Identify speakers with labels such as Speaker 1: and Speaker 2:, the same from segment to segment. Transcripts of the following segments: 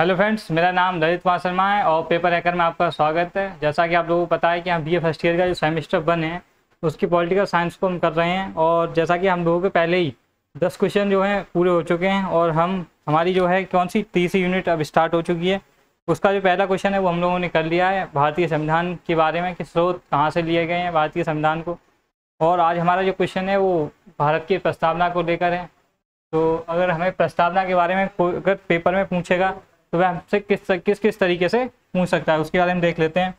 Speaker 1: Hello friends मेरा नाम ललित कुमार शर्मा है और पेपर हैकर में आपका स्वागत है जैसा कि आप लोगों को पता है कि हम बी ए फर्स्ट ईयर का जो सेमेस्टर वन है उसकी पॉलिटिकल साइंस को हम कर रहे हैं और जैसा कि हम लोगों के पहले ही दस क्वेश्चन जो हैं पूरे हो चुके हैं और हम हमारी जो है कौन सी तीसरी यूनिट अब स्टार्ट हो चुकी है उसका जो पहला क्वेश्चन है वो हम लोगों ने कर लिया है भारतीय संविधान के बारे में कि स्रोत कहाँ से लिए गए हैं भारतीय संविधान को और आज हमारा जो क्वेश्चन है वो भारत की प्रस्तावना को लेकर है तो अगर हमें प्रस्तावना के बारे में अगर पेपर में पूछेगा तो वह हमसे किस किस किस तरीके से पूछ सकता है उसके बारे में देख लेते हैं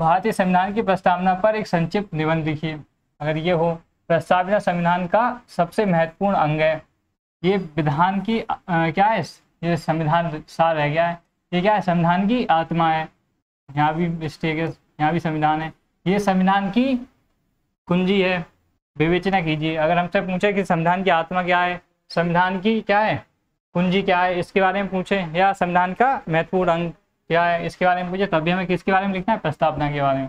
Speaker 1: भारतीय संविधान की प्रस्तावना पर एक संक्षिप्त निबंध लिखिए अगर ये हो प्रस्तावना संविधान का सबसे महत्वपूर्ण अंग है ये विधान की आ, क्या है ये संविधान सार रह गया है ये क्या है संविधान की आत्मा है यहाँ भी मिस्टेक है यहाँ भी संविधान है ये संविधान की कुंजी है विवेचना कीजिए अगर हमसे पूछे कि संविधान की आत्मा क्या है संविधान की क्या है कुंजी क्या है इसके बारे में पूछे या संविधान का महत्वपूर्ण अंग क्या है इसके बारे में पूछे तभी हमें किसके बारे में लिखना है प्रस्तावना के बारे में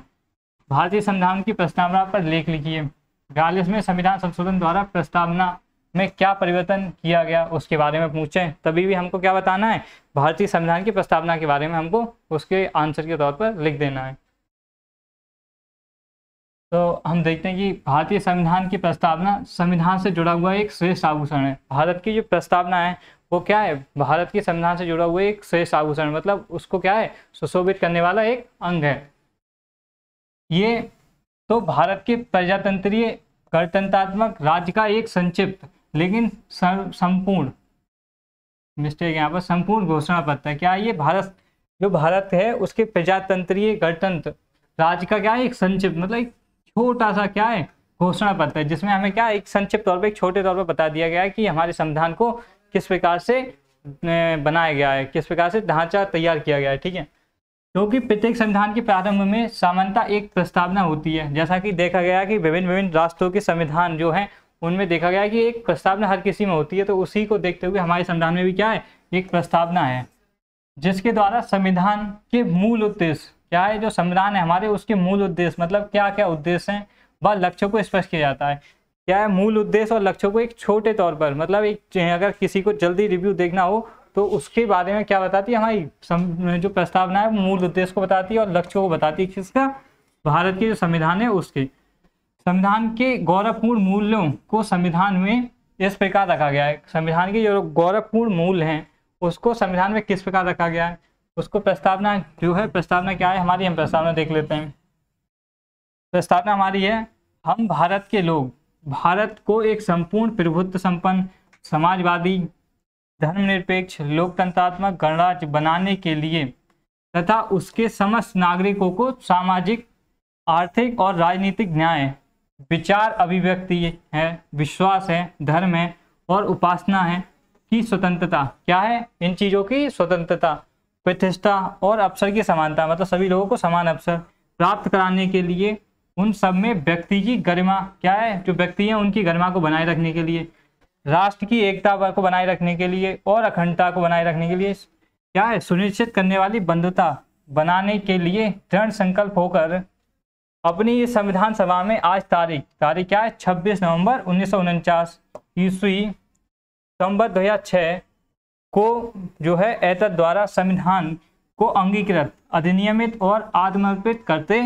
Speaker 1: भारतीय संविधान की प्रस्तावना पर लेख लिखिए गालिस में संविधान संशोधन द्वारा प्रस्तावना में क्या परिवर्तन किया गया उसके बारे में पूछे तभी भी हमको क्या बताना है भारतीय संविधान की प्रस्तावना के बारे में हमको उसके आंसर के तौर पर लिख देना है तो हम देखते हैं कि भारतीय संविधान की प्रस्तावना संविधान से जुड़ा हुआ एक श्रेष्ठ आभूषण है भारत की जो प्रस्तावना है वो क्या है भारत के संविधान से जुड़ा हुआ एक श्रेष्ठ आभूषण मतलब उसको क्या है सुशोभित करने वाला एक अंग है ये तो भारत के प्रजातंत्रीय गणतंत्रात्मक राज्य का एक संक्षिप्त लेकिन संपूर्ण मिस्टेक यहाँ पर संपूर्ण घोषणा पत्र है क्या ये भारत जो भारत है उसके प्रजातंत्रीय गणतंत्र राज्य का क्या है एक संक्षिप्त मतलब एक छोटा सा क्या है घोषणा पत्र है जिसमें हमें क्या एक संक्षिप्त तौर पर एक छोटे तौर पर बता दिया गया है कि हमारे संविधान को किस प्रकार से बनाया गया है किस प्रकार से ढांचा तैयार किया गया है ठीक है क्योंकि तो प्रत्येक संविधान के प्रारंभ में सामानता एक प्रस्तावना होती है जैसा कि देखा गया कि विभिन्न विभिन्न राष्ट्रों के संविधान जो हैं उनमें देखा गया कि एक प्रस्तावना हर किसी में होती है तो उसी को देखते हुए हमारे संविधान में भी क्या है एक प्रस्तावना है जिसके द्वारा संविधान के मूल उद्देश्य क्या है जो संविधान है हमारे उसके मूल उद्देश्य मतलब क्या क्या उद्देश्य हैं व लक्ष्यों को स्पष्ट किया जाता है क्या है मूल उद्देश्य और लक्ष्यों को एक छोटे तौर पर मतलब एक अगर किसी को जल्दी रिव्यू देखना हो तो उसके बारे में क्या बताती है हमारी जो प्रस्तावना है मूल उद्देश्य को बताती है और लक्ष्यों को बताती है किसका भारत के जो संविधान है उसके संविधान के गौरवपूर्ण मूल्यों को संविधान में इस प्रकार रखा गया है संविधान के जो गौरवपूर्ण मूल्य हैं उसको संविधान में किस प्रकार रखा गया है उसको प्रस्तावना जो है प्रस्तावना क्या है हमारी हम प्रस्तावना देख लेते हैं प्रस्तावना हमारी है हम भारत के लोग भारत को एक संपूर्ण प्रभुत्व संपन्न समाजवादी धर्मनिरपेक्ष लोकतंत्रात्मक गणराज्य बनाने के लिए तथा उसके समस्त नागरिकों को सामाजिक आर्थिक और राजनीतिक न्याय विचार अभिव्यक्ति है विश्वास है धर्म है और उपासना है की स्वतंत्रता क्या है इन चीज़ों की स्वतंत्रता प्रतिष्ठा और अवसर की समानता मतलब सभी लोगों को समान अवसर प्राप्त कराने के लिए उन सब में व्यक्ति की गरिमा क्या है जो व्यक्ति है उनकी गरिमा को बनाए रखने के लिए राष्ट्र की एकता को बनाए रखने के लिए और अखंडता को बनाए रखने के लिए क्या है सुनिश्चित करने वाली बंधुता बनाने के लिए दृढ़ संकल्प होकर अपनी ये संविधान सभा में आज तारीख तारीख क्या है छब्बीस नवंबर उन्नीस सौ ईस्वी संबत दो को जो है एतद द्वारा संविधान को अंगीकृत अधिनियमित और आत्मर्पित करते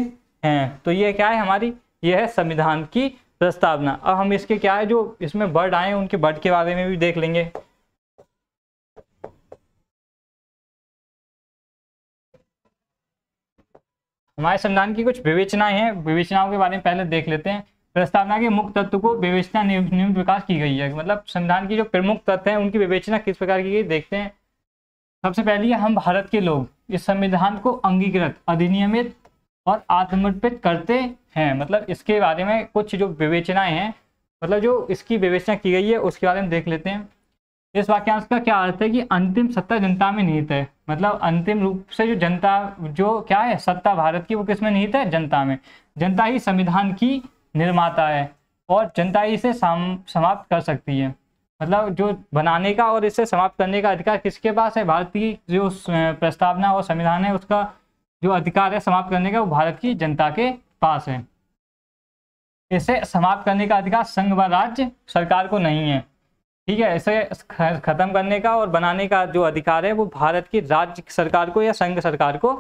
Speaker 1: हैं तो ये क्या है हमारी ये है संविधान की प्रस्तावना अब हम इसके क्या है जो इसमें वर्ड आए उनके वर्ड के बारे में भी देख लेंगे हमारे संविधान की कुछ विवेचनाएं हैं विवेचनाओं के बारे में पहले देख लेते हैं प्रस्तावना के मुख्य तत्व को विवेचना निम्न विकास की गई है मतलब संविधान की जो प्रमुख तत्व हैं उनकी विवेचना किस प्रकार की गई देखते हैं सबसे पहले हम भारत के लोग इस संविधान को अंगीकृत अधिनियमित और आत्मर्पित करते हैं मतलब इसके बारे में कुछ जो विवेचनाएं हैं मतलब जो इसकी विवेचना की गई है उसके बारे में देख लेते हैं इस वाक्यांश का क्या अर्थ है कि अंतिम सत्ता जनता में निहित है मतलब अंतिम रूप से जो जनता जो क्या है सत्ता भारत की वो किस में निहित है जनता में जनता ही संविधान की निर्माता है और जनता ही इसे समाप्त कर सकती है मतलब जो बनाने का और इसे समाप्त करने का अधिकार किसके पास है भारत की जो प्रस्तावना और संविधान है उसका जो अधिकार है समाप्त करने का वो भारत की जनता के पास है इसे समाप्त करने का अधिकार संघ व राज्य सरकार को नहीं है ठीक है इसे खत्म करने का और बनाने का जो अधिकार है वो भारत की राज्य सरकार को या संघ सरकार को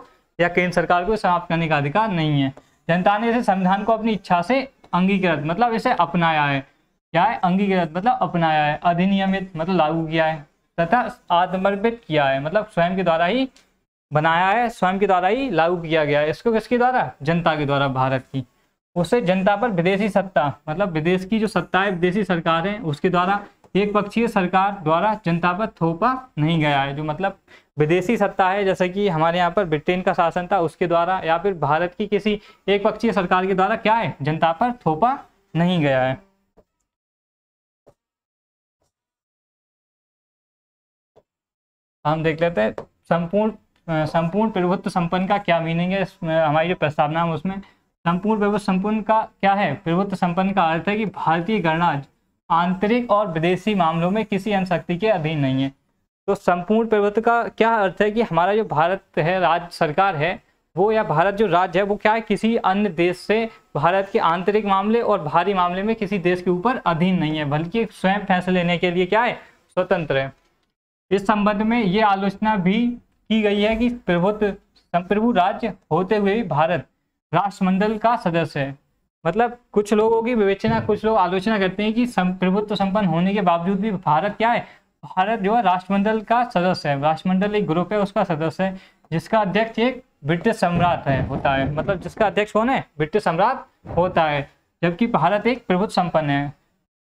Speaker 1: या केंद्र सरकार को समाप्त करने का अधिकार नहीं है जनता ने इसे संविधान को अपनी इच्छा से अंगीकृत मतलब इसे अपनाया है क्या है अंगीकृत मतलब अपनाया है अधिनियमित मतलब लागू किया है तथा आत्मर्पित किया है मतलब स्वयं के द्वारा ही बनाया है स्वयं के द्वारा ही लागू किया गया है इसको किसके द्वारा जनता के द्वारा भारत की उससे जनता पर विदेशी सत्ता मतलब विदेश की जो सत्ता है विदेशी सरकार है उसके द्वारा एक पक्षीय सरकार द्वारा जनता पर थोपा नहीं गया है जो मतलब विदेशी सत्ता है जैसे कि हमारे यहाँ पर ब्रिटेन का शासन था उसके द्वारा या फिर भारत की किसी एक पक्षीय सरकार के द्वारा क्या है जनता पर थोपा नहीं गया है हम देख लेते हैं संपूर्ण संपूर्ण प्रभुत्व संपन्न का क्या मीनिंग है हमारी जो प्रस्तावना है उसमें संपूर्ण प्रभुत्व संपन्न का क्या है प्रभुत्व संपन्न का अर्थ है कि भारतीय गणराज आंतरिक और विदेशी मामलों में किसी अन्य शक्ति के अधीन नहीं है तो संपूर्ण प्रभुत्व का क्या अर्थ है कि हमारा जो भारत है राज्य सरकार है वो या भारत जो राज्य है वो क्या है किसी अन्य देश से भारत के आंतरिक मामले और भारी मामले में किसी देश के ऊपर अधीन नहीं है बल्कि स्वयं फैसले लेने के लिए क्या है स्वतंत्र है इस संबंध में ये आलोचना भी की गई है कि प्रभुत्व संप्रभु राज्य होते हुए भी भारत राष्ट्रमंडल का सदस्य है मतलब कुछ लोगों की विवेचना कुछ लोग आलोचना करते हैं कि प्रभुत्व संपन्न होने के बावजूद भी भारत क्या है भारत जो है राष्ट्रमंडल का सदस्य है राष्ट्रमंडल एक ग्रुप है उसका सदस्य है जिसका अध्यक्ष एक ब्रिटिश सम्राट है होता है मतलब जिसका अध्यक्ष कौन है ब्रिटिश सम्राट होता है जबकि भारत एक प्रभुत्व संपन्न है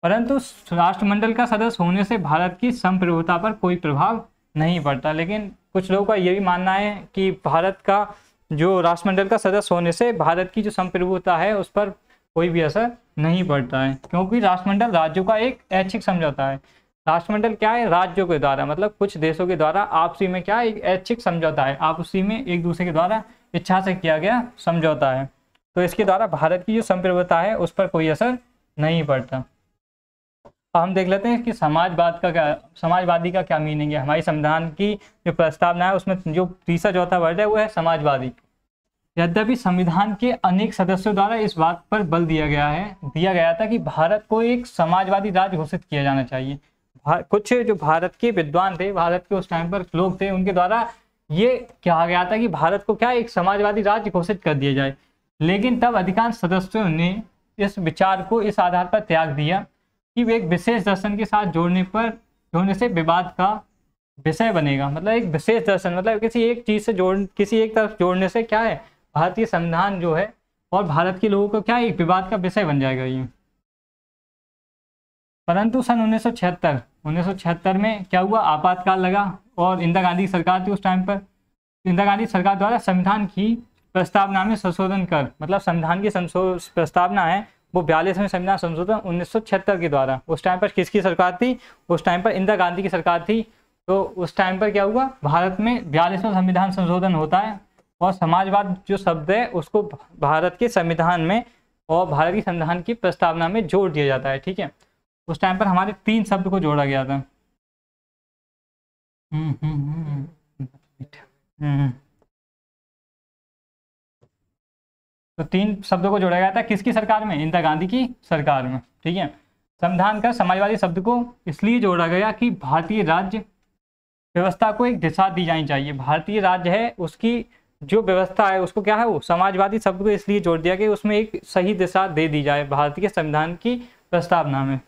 Speaker 1: परंतु राष्ट्रमंडल का सदस्य होने से भारत की संप्रभुता पर कोई प्रभाव नहीं पड़ता लेकिन कुछ लोगों का ये भी मानना है कि भारत का जो राष्ट्रमंडल का सदस्य होने से भारत की जो संप्रभुता है उस पर कोई भी असर नहीं पड़ता है क्योंकि राष्ट्रमंडल राज्यों का एक ऐच्छिक समझौता है राष्ट्रमंडल क्या है राज्यों के द्वारा मतलब कुछ देशों के द्वारा आपसी में क्या एक ऐच्छिक समझौता है आपसी में एक दूसरे के द्वारा इच्छा से किया गया समझौता है तो इसके द्वारा भारत की जो संप्रभुता है उस पर कोई असर नहीं पड़ता तो हम देख लेते हैं कि समाजवाद का क्या समाजवादी का क्या मीनिंग है हमारी संविधान की जो प्रस्तावना है उसमें जो तीसरा चौथा वर्ड है वो है समाजवादी यद्यपि संविधान के अनेक सदस्यों द्वारा इस बात पर बल दिया गया है दिया गया था कि भारत को एक समाजवादी राज्य घोषित किया जाना चाहिए कुछ जो भारत के विद्वान थे भारत के उस टाइम पर लोग थे उनके द्वारा ये कहा गया था कि भारत को क्या एक समाजवादी राज्य घोषित कर दिया जाए लेकिन तब अधिकांश सदस्यों ने इस विचार को इस आधार पर त्याग दिया कि वे एक विशेष दर्शन के साथ जोड़ने पर जोड़ने से विवाद का विषय बनेगा मतलब एक विशेष दर्शन मतलब किसी एक चीज़ से जोड़ किसी एक तरफ जोड़ने से क्या है भारतीय संविधान जो है और भारत के लोगों को क्या एक विवाद का विषय बन जाएगा ये परंतु सन उन्नीस सौ में क्या हुआ आपातकाल लगा और इंदिरा गांधी सरकार थी उस टाइम पर इंदिरा गांधी सरकार द्वारा संविधान की प्रस्तावना में संशोधन कर मतलब संविधान की प्रस्तावना है वो बयालीसवें संविधान समझौता उन्नीस के द्वारा उस टाइम पर किसकी सरकार थी उस टाइम पर इंदिरा गांधी की सरकार थी तो उस टाइम पर क्या हुआ भारत में बयालीसवें संविधान संशोधन होता है और समाजवाद जो शब्द है उसको भारत के संविधान में और भारत के संविधान की प्रस्तावना में जोड़ दिया जाता है ठीक है उस टाइम पर हमारे तीन शब्द को जोड़ा गया था
Speaker 2: हम्म हम्म हम्म, हम्म।
Speaker 1: तो तीन शब्दों को जोड़ा गया था किसकी सरकार में इंदिरा गांधी की सरकार में ठीक है संविधान का समाजवादी शब्द को इसलिए जोड़ा गया कि भारतीय राज्य व्यवस्था को एक दिशा दी जानी चाहिए भारतीय राज्य है उसकी जो व्यवस्था है उसको क्या है वो समाजवादी शब्द को इसलिए जोड़ दिया कि उसमें एक सही दिशा दे दी जाए भारतीय संविधान की प्रस्तावना में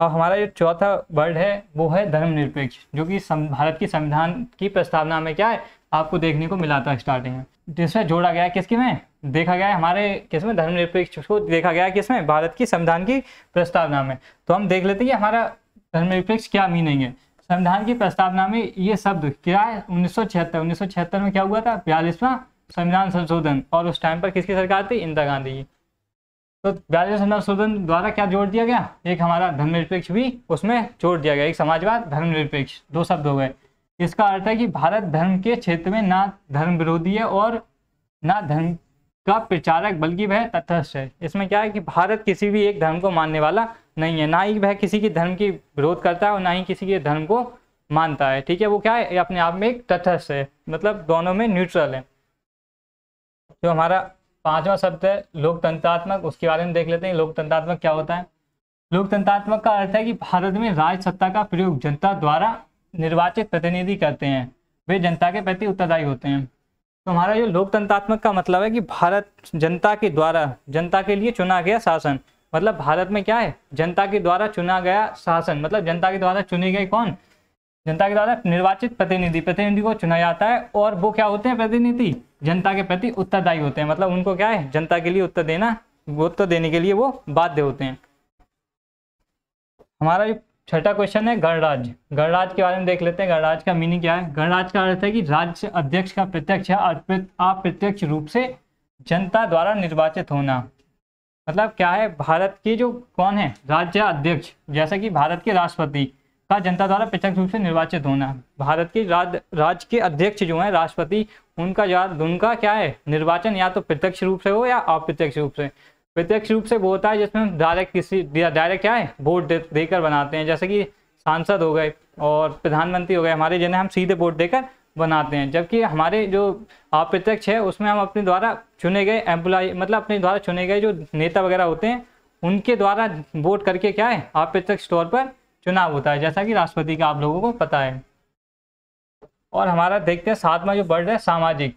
Speaker 1: और हमारा जो चौथा वर्ड है वो है धर्मनिरपेक्ष जो कि भारत की संविधान की प्रस्तावना में क्या है आपको देखने को मिला था स्टार्टिंग में जिसमें जोड़ा गया किसके में देखा गया है हमारे किसमें धर्मनिरपेक्ष को देखा गया किसमें भारत की संविधान की प्रस्तावना में तो हम देख लेते हैं कि हमारा धर्मनिरपेक्ष क्या मीनिंग है संविधान की प्रस्तावना में ये शब्द क्या है उन्नीस सौ में क्या हुआ था बयालीसवां संविधान संशोधन और उस टाइम पर किसकी सरकार थी इंदिरा गांधी की तो राजेश चंद्र शोधन द्वारा क्या जोड़ दिया गया एक हमारा धर्मनिरपेक्ष भी उसमें जोड़ दिया गया एक समाजवाद धर्मनिरपेक्ष दो शब्द हो गए इसका अर्थ है कि भारत धर्म के क्षेत्र में ना धर्म विरोधी है और ना धर्म का प्रचारक बल्कि वह तथस्थ है इसमें क्या है कि भारत किसी भी एक धर्म को मानने वाला नहीं है ना ही वह किसी के धर्म की विरोध करता है और ना ही किसी के धर्म को मानता है ठीक है वो क्या है अपने आप में एक तथस्थ है मतलब दोनों में न्यूट्रल है जो हमारा पांचवा शब्द है लोकतंत्रात्मक उसके बारे में देख लेते हैं लोकतंत्रात्मक क्या होता है लोकतंत्रात्मक का अर्थ है कि भारत में राज सत्ता का प्रयोग जनता द्वारा निर्वाचित प्रतिनिधि करते हैं वे जनता के प्रति उत्तरदायी होते हैं तो हमारा ये लोकतंत्रात्मक का मतलब है कि भारत जनता के द्वारा जनता के लिए चुना गया शासन मतलब भारत में क्या है जनता के द्वारा चुना गया शासन मतलब जनता के द्वारा चुने गए कौन जनता के द्वारा निर्वाचित प्रतिनिधि प्रतिनिधि को चुना जाता है और वो क्या होते हैं प्रतिनिधि जनता के प्रति उत्तरदायी होते हैं मतलब उनको क्या है जनता के लिए उत्तर देना उत्तर देने के लिए वो बाध्य होते हैं हमारा छठा क्वेश्चन है गणराज्य गणराज्य के बारे में देख लेते हैं गणराज्य का मीनिंग क्या है गणराज्य का अर्थ है कि राज्य अध्यक्ष का प्रत्यक्ष अप्रत्यक्ष रूप से जनता द्वारा निर्वाचित होना मतलब क्या है भारत के जो कौन है राज्य अध्यक्ष जैसा कि भारत के राष्ट्रपति का जनता द्वारा प्रत्यक्ष रूप से निर्वाचित होना भारत के राज राज्य के अध्यक्ष जो हैं राष्ट्रपति उनका यार उनका क्या है निर्वाचन या तो प्रत्यक्ष रूप से हो या अप्रत्यक्ष रूप से प्रत्यक्ष रूप से वो होता है जिसमें हम डायरेक्ट किसी डायरेक्ट क्या है वोट देकर बनाते हैं जैसे कि सांसद हो गए और प्रधानमंत्री हो गए हमारे जिन्हें हम सीधे वोट देकर बनाते हैं जबकि हमारे जो अप्रत्यक्ष है उसमें हम अपने द्वारा चुने गए एम्प्लॉय मतलब अपने द्वारा चुने गए जो नेता वगैरह होते हैं उनके द्वारा वोट करके क्या है अप्रत्यक्ष तौर पर चुनाव होता है जैसा कि राष्ट्रपति का आप लोगों को पता है और हमारा देखते हैं सातवां जो वर्ड है सामाजिक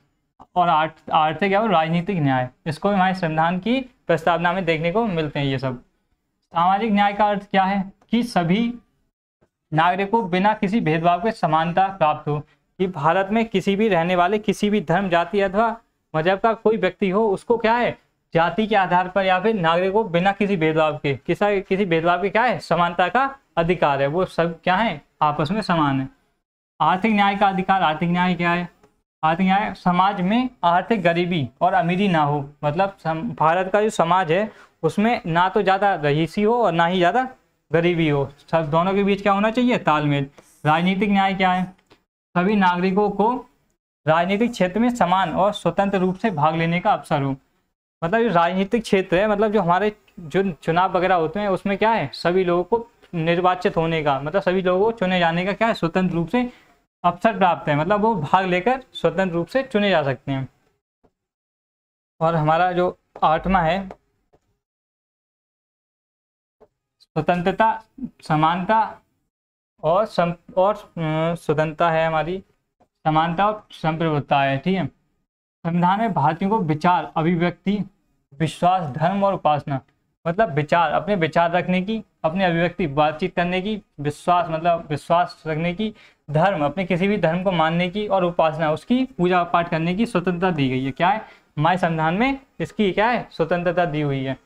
Speaker 1: और आर्थिक और राजनीतिक न्याय इसको भी हमारे संविधान की प्रस्तावना में देखने को मिलते हैं ये सब सामाजिक न्याय का अर्थ क्या है कि सभी को बिना किसी भेदभाव के समानता प्राप्त हो कि भारत में किसी भी रहने वाले किसी भी धर्म जाति अथवा मजहब का कोई व्यक्ति हो उसको क्या है जाति के आधार पर या फिर नागरिक को बिना किसी भेदभाव के किसा किसी भेदभाव के क्या है समानता का अधिकार है वो सब क्या है आपस में समान है आर्थिक न्याय का अधिकार आर्थिक न्याय क्या है आर्थिक न्याय समाज में आर्थिक गरीबी और अमीरी ना हो मतलब भारत का जो समाज है उसमें ना तो ज़्यादा रईसी हो और ना ही ज़्यादा गरीबी हो सब दोनों के बीच क्या होना चाहिए तालमेल राजनीतिक न्याय क्या है सभी नागरिकों को राजनीतिक क्षेत्र में समान और स्वतंत्र रूप से भाग लेने का अवसर हो मतलब जो राजनीतिक क्षेत्र है मतलब जो हमारे जो चुनाव वगैरह होते हैं उसमें क्या है सभी लोगों को निर्वाचित होने का मतलब सभी लोगों को चुने जाने का क्या है स्वतंत्र रूप से अवसर प्राप्त है मतलब वो भाग लेकर स्वतंत्र रूप से चुने जा सकते हैं और हमारा जो आठवा है स्वतंत्रता समानता और सम और स्वतंत्रता है हमारी समानता और संप्रभुता है ठीक है संविधान में भारतीयों को विचार अभिव्यक्ति विश्वास धर्म और उपासना मतलब विचार अपने विचार रखने की अपने अभिव्यक्ति बातचीत करने की विश्वास मतलब विश्वास रखने की धर्म अपने किसी भी धर्म को मानने की और उपासना उसकी पूजा पाठ करने की स्वतंत्रता दी गई है क्या है हमारे संविधान में इसकी क्या है स्वतंत्रता दी हुई है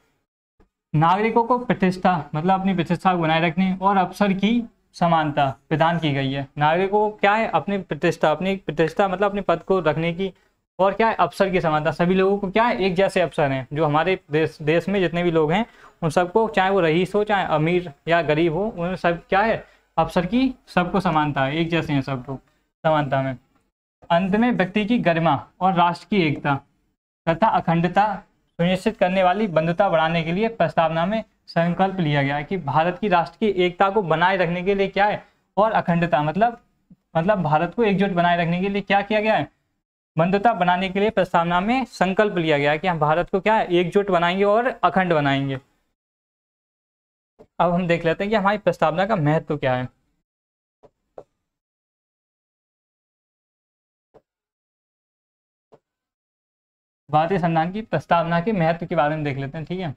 Speaker 1: नागरिकों को प्रतिष्ठा मतलब अपनी प्रतिष्ठा को बनाए रखने और अवसर की समानता प्रदान की गई है नागरिकों को क्या है अपनी प्रतिष्ठा अपनी प्रतिष्ठा मतलब अपने पद को रखने की और क्या है अवसर की समानता सभी लोगों को क्या है एक जैसे अवसर हैं जो हमारे देश देश में जितने भी लोग हैं उन सबको चाहे वो रईस हो चाहे अमीर या गरीब हो उन सब क्या है अवसर की सबको समानता है एक जैसे हैं सबको समानता में अंत में व्यक्ति की गरिमा और राष्ट्र की एकता तथा अखंडता सुनिश्चित करने वाली बंधुता बढ़ाने के लिए प्रस्तावना में संकल्प लिया गया है कि भारत की राष्ट्र की एकता को बनाए रखने के लिए क्या है और अखंडता मतलब मतलब भारत को एकजुट बनाए रखने के लिए क्या किया गया है बंधुता बनाने के लिए प्रस्तावना में संकल्प लिया गया कि हम भारत को क्या एकजुट बनाएंगे और अखंड बनाएंगे अब
Speaker 2: हम देख लेते हैं कि हमारी प्रस्तावना का महत्व क्या है भारतीय संविधान की प्रस्तावना के महत्व के बारे में देख लेते हैं ठीक है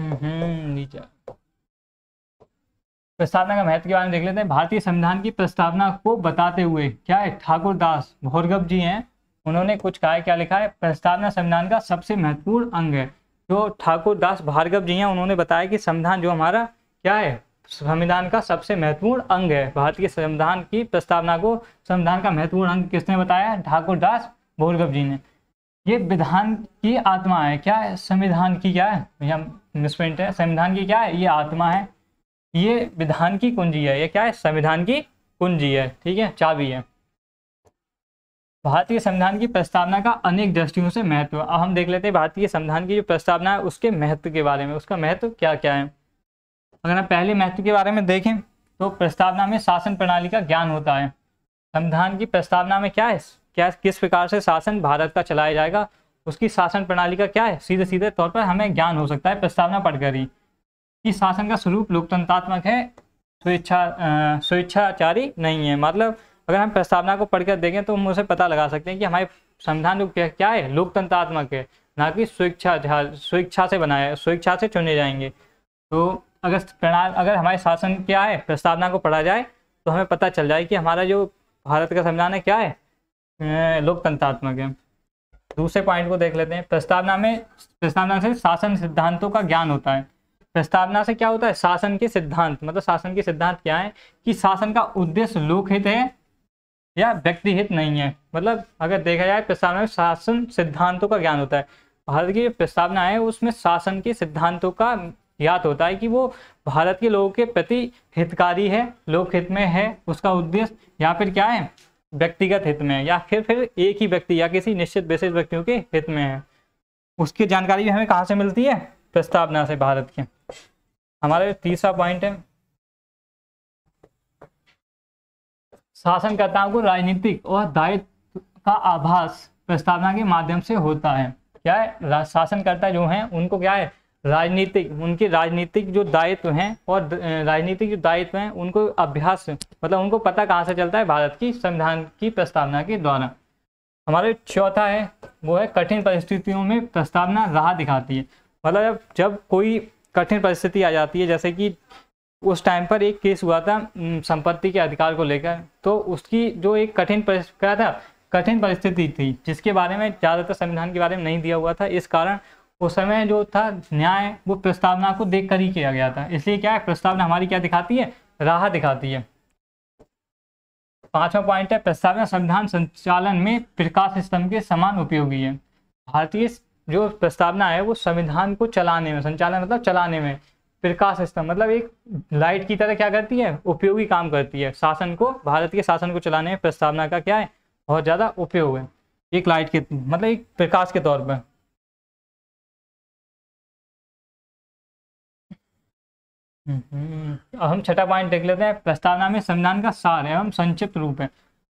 Speaker 1: हम्म, नीचे प्रस्तावना का महत्व के बारे में देख लेते हैं भारतीय संविधान की प्रस्तावना को बताते हुए क्या है ठाकुर दास भोरगप जी हैं उन्होंने कुछ कहा है क्या लिखा है प्रस्तावना संविधान का सबसे महत्वपूर्ण अंग है जो ठाकुर दास भार्गव जी हैं उन्होंने बताया कि संविधान जो हमारा क्या है संविधान का सबसे महत्वपूर्ण अंग है भारतीय संविधान की प्रस्तावना को संविधान का महत्वपूर्ण अंग किसने बताया ठाकुर दास भोरगप जी ने ये विधान की आत्मा है क्या है संविधान की क्या है भैया मिसप्रिंट है संविधान की क्या है ये आत्मा है ये विधान की कुंजी है ये क्या है संविधान की कुंजी है ठीक है चाबी है भारतीय संविधान की प्रस्तावना का अनेक दृष्टियों से महत्व अब हम देख लेते हैं भारतीय संविधान की जो प्रस्तावना है उसके महत्व के बारे में उसका महत्व क्या क्या है अगर हम पहले महत्व के बारे में देखें तो प्रस्तावना में शासन प्रणाली का ज्ञान होता है संविधान की प्रस्तावना में क्या है क्या किस प्रकार से शासन भारत का चलाया जाएगा उसकी शासन प्रणाली का क्या है सीधे सीधे तौर पर हमें ज्ञान हो सकता है प्रस्तावना पढ़कर ही कि शासन का स्वरूप लोकतंत्रात्मक है स्वेच्छा स्वेच्छाचारी नहीं है मतलब अगर हम प्रस्तावना को पढ़कर देखें तो हम उसे पता लगा सकते हैं कि हमारे संविधान क्या है लोकतंत्रात्मक है ना कि स्वेच्छा स्वेच्छा से बनाया स्वेच्छा से चुने जाएंगे तो अगर प्रणाल अगर हमारे शासन क्या है प्रस्तावना को पढ़ा जाए तो हमें पता चल जाए कि हमारा जो भारत का संविधान है क्या है लोकतंत्रात्मक है दूसरे पॉइंट को देख लेते हैं प्रस्तावना में प्रस्तावना से शासन सिद्धांतों का ज्ञान होता है प्रस्तावना से क्या होता है शासन के सिद्धांत मतलब शासन के सिद्धांत क्या है कि शासन का उद्देश्य लोकहित है या व्यक्ति हित नहीं है मतलब अगर देखा जाए प्रस्तावना में शासन सिद्धांतों का ज्ञान होता है भारत की जो प्रस्तावना है उसमें शासन के सिद्धांतों का ज्ञात होता है कि वो भारत के लोगों के प्रति हितकारी है लोक हित में है उसका उद्देश्य या फिर क्या है व्यक्तिगत हित में या फिर फिर एक ही व्यक्ति या किसी निश्चित विशेष व्यक्तियों के हित में है उसकी जानकारी भी हमें कहाँ से मिलती है प्रस्तावना से भारत के हमारा तीसरा पॉइंट है शासनकर्ताओं को राजनीतिक और दायित्व का आभास प्रस्तावना के माध्यम से होता है क्या है शासनकर्ता जो हैं उनको क्या है राजनीतिक उनके राजनीतिक जो दायित्व हैं और राजनीतिक जो दायित्व हैं उनको अभ्यास मतलब उनको पता कहाँ से चलता है भारत की संविधान की प्रस्तावना के द्वारा हमारा चौथा है वो है कठिन परिस्थितियों में प्रस्तावना राह दिखाती है मतलब जब कोई कठिन परिस्थिति आ जाती है जैसे कि उस टाइम पर एक केस हुआ था संपत्ति के अधिकार को लेकर तो उसकी जो एक कठिन क्या था कठिन परिस्थिति थी जिसके बारे में ज़्यादातर संविधान के बारे में नहीं दिया हुआ था इस कारण उस समय जो था न्याय वो प्रस्तावना को देख कर ही किया गया था इसलिए क्या है प्रस्तावना हमारी क्या दिखाती है राह दिखाती है पांचवा पॉइंट है प्रस्तावना संविधान संचालन में प्रकाश स्तंभ के समान उपयोगी है भारतीय जो प्रस्तावना है वो संविधान को चलाने में संचालन मतलब चलाने में प्रकाश स्तंभ मतलब एक लाइट की तरह क्या करती है उपयोगी काम करती है शासन को भारत के शासन को चलाने में प्रस्तावना का क्या है बहुत ज़्यादा उपयोग है एक लाइट के मतलब एक प्रकाश के तौर पर अब हम्म, हम छठा पॉइंट देख लेते हैं प्रस्तावना में संविधान का सार है एवं संक्षिप्त रूप है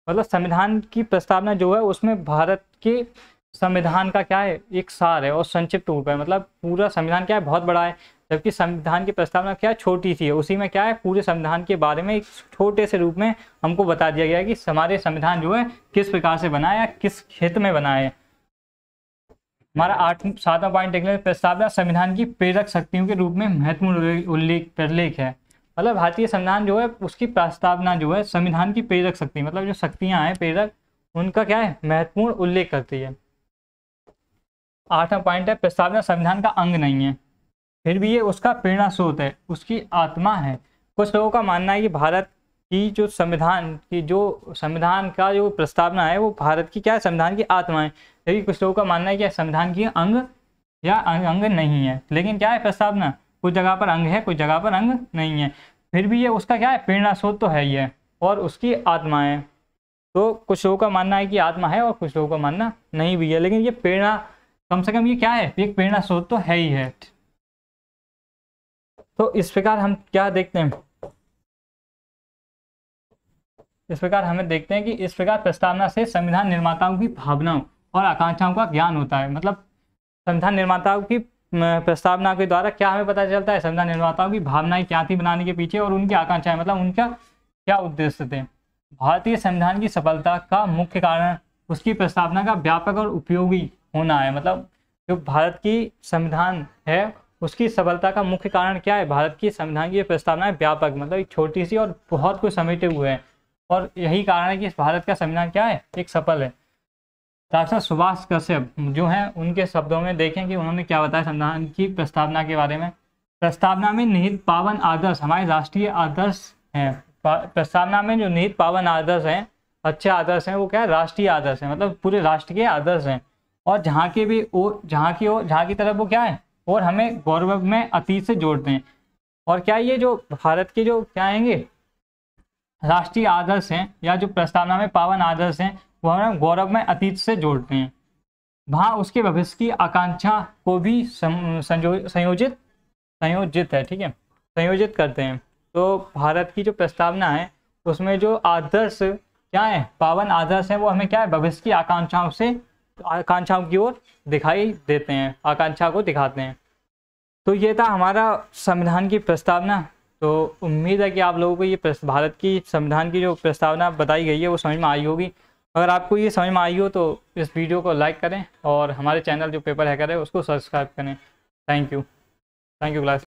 Speaker 1: मतलब संविधान की प्रस्तावना जो है उसमें भारत के संविधान का क्या है एक सार है और संक्षिप्त रूप है मतलब पूरा संविधान क्या है बहुत बड़ा है जबकि संविधान की प्रस्तावना क्या है छोटी सी है उसी में क्या है पूरे संविधान के बारे में एक छोटे से रूप में हमको बता दिया गया है कि हमारे संविधान जो है किस प्रकार से या किस क्षेत्र में बनाए हमारा आठ सातवां पॉइंट देख लें प्रस्तावना संविधान की प्रेरक शक्तियों के रूप में महत्वपूर्ण उल्लेख प्रलेख है मतलब भारतीय संविधान जो है उसकी प्रस्तावना जो है संविधान की प्रेरक शक्ति मतलब जो शक्तियाँ हैं प्रेरक उनका क्या है महत्वपूर्ण उल्लेख करती है आठवां पॉइंट है प्रस्तावना संविधान का अंग नहीं है फिर भी ये उसका प्रेरणा स्रोत है उसकी आत्मा है कुछ लोगों का मानना है कि भारत की जो संविधान की जो संविधान का जो प्रस्तावना है वो भारत की क्या संविधान की आत्मा है लेकिन कुछ लोगों का मानना है कि संविधान की अंग या अंग नहीं है लेकिन क्या है प्रस्तावना कुछ जगह पर अंग है कुछ जगह पर अंग नहीं है फिर भी ये उसका क्या है प्रेरणा स्रोत तो है ये और उसकी आत्मा है तो कुछ लोगों का मानना है कि आत्मा है और कुछ लोगों का मानना नहीं भी है लेकिन ये प्रेरणा कम से कम ये क्या है एक प्रेरणा स्रोत तो है ही है तो इस प्रकार हम क्या देखते हैं इस प्रकार हमें देखते हैं कि इस प्रकार प्रस्तावना से संविधान निर्माताओं की भावनाओं और आकांक्षाओं का ज्ञान होता है मतलब संविधान निर्माताओं की प्रस्तावना के द्वारा क्या हमें पता चलता है संविधान निर्माताओं की भावनाएं क्या थी बनाने के पीछे और उनकी आकांक्षाएं मतलब उनका क्या उद्देश्य थे भारतीय संविधान की सफलता का मुख्य कारण उसकी प्रस्तावना का व्यापक और उपयोगी होना है मतलब जो भारत की संविधान है उसकी सफलता का मुख्य कारण क्या है भारत की संविधान की प्रस्तावना व्यापक मतलब एक छोटी सी और बहुत कुछ समेटे हुए हैं और यही कारण है कि भारत का संविधान क्या है एक सफल है डॉक्टर सुभाष कश्यप जो हैं उनके शब्दों में देखें कि उन्होंने क्या बताया संविधान की प्रस्तावना के बारे में प्रस्तावना में निहित पावन आदर्श हमारे राष्ट्रीय आदर्श हैं प्रस्तावना में जो निहित पावन आदर्श हैं अच्छे आदर्श हैं वो क्या है राष्ट्रीय आदर्श हैं मतलब पूरे राष्ट्र के आदर्श हैं और जहाँ के भी और जहाँ की ओर जहाँ की तरफ वो क्या है और हमें गौरव में अतीत से जोड़ते हैं और क्या ये जो भारत के जो क्या आएंगे राष्ट्रीय आदर्श हैं या जो प्रस्तावना में पावन आदर्श हैं वो हमें गौरव में अतीत से जोड़ते हैं वहाँ उसके भविष्य की आकांक्षा को भी संयोजित संयोजित है ठीक है संयोजित करते हैं तो भारत की जो प्रस्तावना है उसमें जो आदर्श क्या है पावन आदर्श है वो हमें क्या है भविष्य की आकांक्षाओं से आकांक्षाओं की ओर दिखाई देते हैं आकांक्षा को दिखाते हैं तो ये था हमारा संविधान की प्रस्तावना तो उम्मीद है कि आप लोगों को ये भारत की संविधान की जो प्रस्तावना बताई गई है वो समझ में आई होगी अगर आपको ये समझ में आई हो तो इस वीडियो को लाइक करें और हमारे चैनल जो पेपर हैकर है उसको सब्सक्राइब करें thank you
Speaker 2: thank you class